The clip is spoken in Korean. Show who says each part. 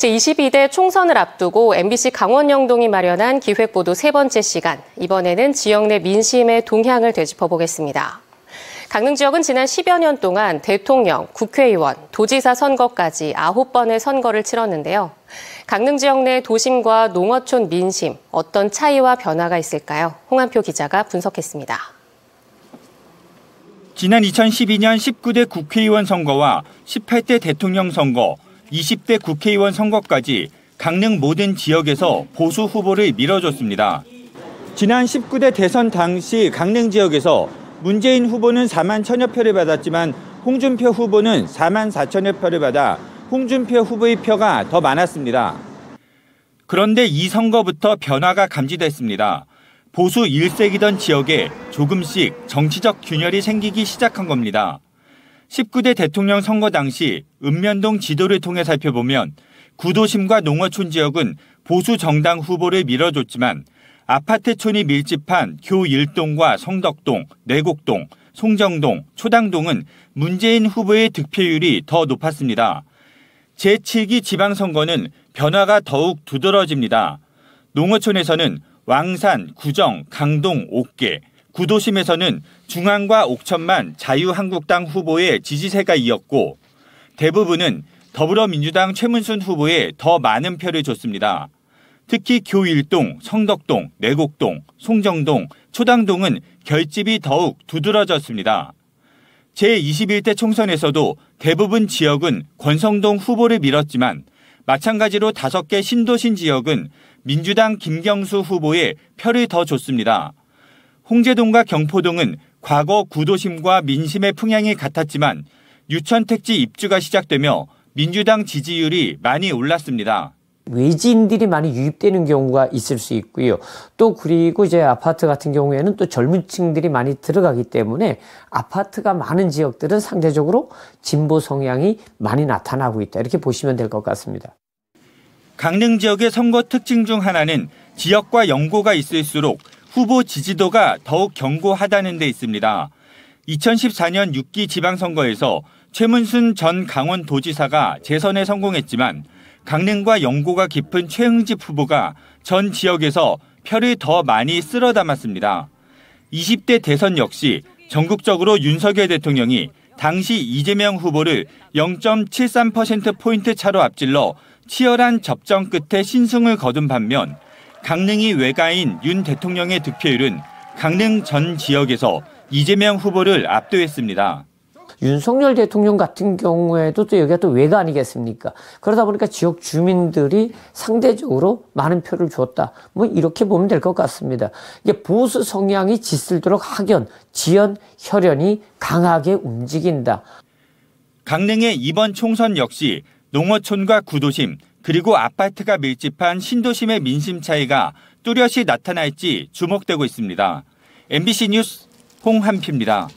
Speaker 1: 제22대 총선을 앞두고 MBC 강원영동이 마련한 기획보도 세 번째 시간. 이번에는 지역 내 민심의 동향을 되짚어 보겠습니다. 강릉 지역은 지난 10여 년 동안 대통령, 국회의원, 도지사 선거까지 9번의 선거를 치렀는데요. 강릉 지역 내 도심과 농어촌 민심, 어떤 차이와 변화가 있을까요? 홍한표 기자가 분석했습니다.
Speaker 2: 지난 2012년 19대 국회의원 선거와 18대 대통령 선거, 20대 국회의원 선거까지 강릉 모든 지역에서 보수 후보를 밀어줬습니다. 지난 19대 대선 당시 강릉 지역에서 문재인 후보는 4만 천여 표를 받았지만 홍준표 후보는 4만 4천여 표를 받아 홍준표 후보의 표가 더 많았습니다. 그런데 이 선거부터 변화가 감지됐습니다. 보수 일색이던 지역에 조금씩 정치적 균열이 생기기 시작한 겁니다. 19대 대통령 선거 당시 읍면동 지도를 통해 살펴보면 구도심과 농어촌 지역은 보수 정당 후보를 밀어줬지만 아파트촌이 밀집한 교 1동과 성덕동, 내곡동, 송정동, 초당동은 문재인 후보의 득표율이 더 높았습니다. 제7기 지방선거는 변화가 더욱 두드러집니다. 농어촌에서는 왕산, 구정, 강동, 옥계, 구도심에서는 중앙과 옥천만 자유한국당 후보의 지지세가 이었고 대부분은 더불어민주당 최문순 후보에 더 많은 표를 줬습니다. 특히 교일동, 성덕동, 내곡동, 송정동, 초당동은 결집이 더욱 두드러졌습니다. 제21대 총선에서도 대부분 지역은 권성동 후보를 밀었지만 마찬가지로 다섯 개 신도신 지역은 민주당 김경수 후보에 표를 더 줬습니다. 홍제동과 경포동은 과거 구도심과 민심의 풍향이 같았지만 유천 택지 입주가 시작되며 민주당 지지율이 많이 올랐습니다.
Speaker 3: 외지인들이 많이 유입되는 경우가 있을 수 있고요. 또 그리고 이제 아파트 같은 경우에는 또 젊은 층들이 많이 들어가기 때문에 아파트가 많은 지역들은 상대적으로 진보 성향이 많이 나타나고 있다. 이렇게 보시면 될
Speaker 2: 것 같습니다. 강릉 지역의 선거 특징 중 하나는 지역과 연고가 있을수록 후보 지지도가 더욱 견고하다는 데 있습니다. 2014년 6기 지방선거에서 최문순 전 강원도지사가 재선에 성공했지만 강릉과 영고가 깊은 최흥집 후보가 전 지역에서 표를 더 많이 쓸어 담았습니다. 20대 대선 역시 전국적으로 윤석열 대통령이 당시 이재명 후보를 0.73%포인트 차로 앞질러 치열한 접전 끝에 신승을 거둔 반면 강릉이 외가인 윤 대통령의 득표율은 강릉 전 지역에서 이재명 후보를 압도했습니다.
Speaker 3: 윤석열 대통령 같은 경우에도 또 여기가 또 외가 아니겠습니까? 그러다 보니까 지역 주민들이 상대적으로 많은 표를 줬다. 뭐 이렇게 보면 될 것 같습니다. 이게 보수 성향이 짓을도록 학연, 지연, 혈연이 강하게 움직인다.
Speaker 2: 강릉의 이번 총선 역시 농어촌과 구도심, 그리고 아파트가 밀집한 신도심의 민심 차이가 뚜렷이 나타날지 주목되고 있습니다. MBC 뉴스 홍한피입니다.